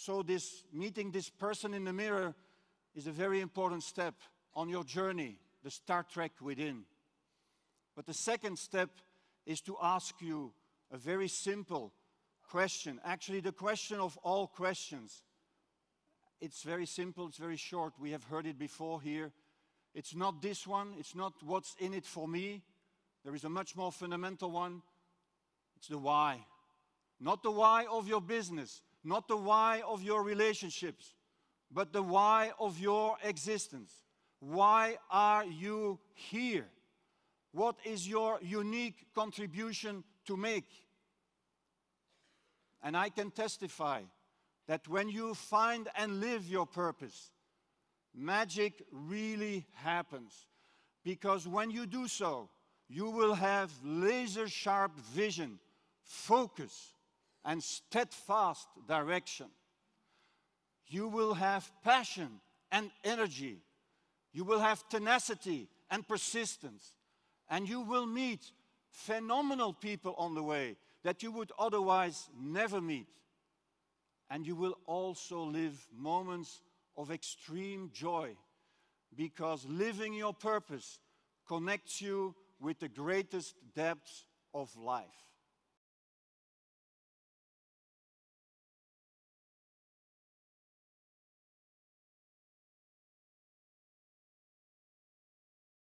So, this meeting this person in the mirror is a very important step on your journey, the Star Trek within. But the second step is to ask you a very simple question, actually, the question of all questions. It's very simple, it's very short. We have heard it before here. It's not this one, it's not what's in it for me. There is a much more fundamental one. It's the why. Not the why of your business, not the why of your relationships, but the why of your existence. Why are you here? What is your unique contribution to make? And I can testify that when you find and live your purpose, magic really happens. Because when you do so, you will have laser sharp vision, focus, and steadfast direction. You will have passion and energy. You will have tenacity and persistence. And you will meet phenomenal people on the way that you would otherwise never meet. And you will also live moments of extreme joy because living your purpose connects you with the greatest depths of life.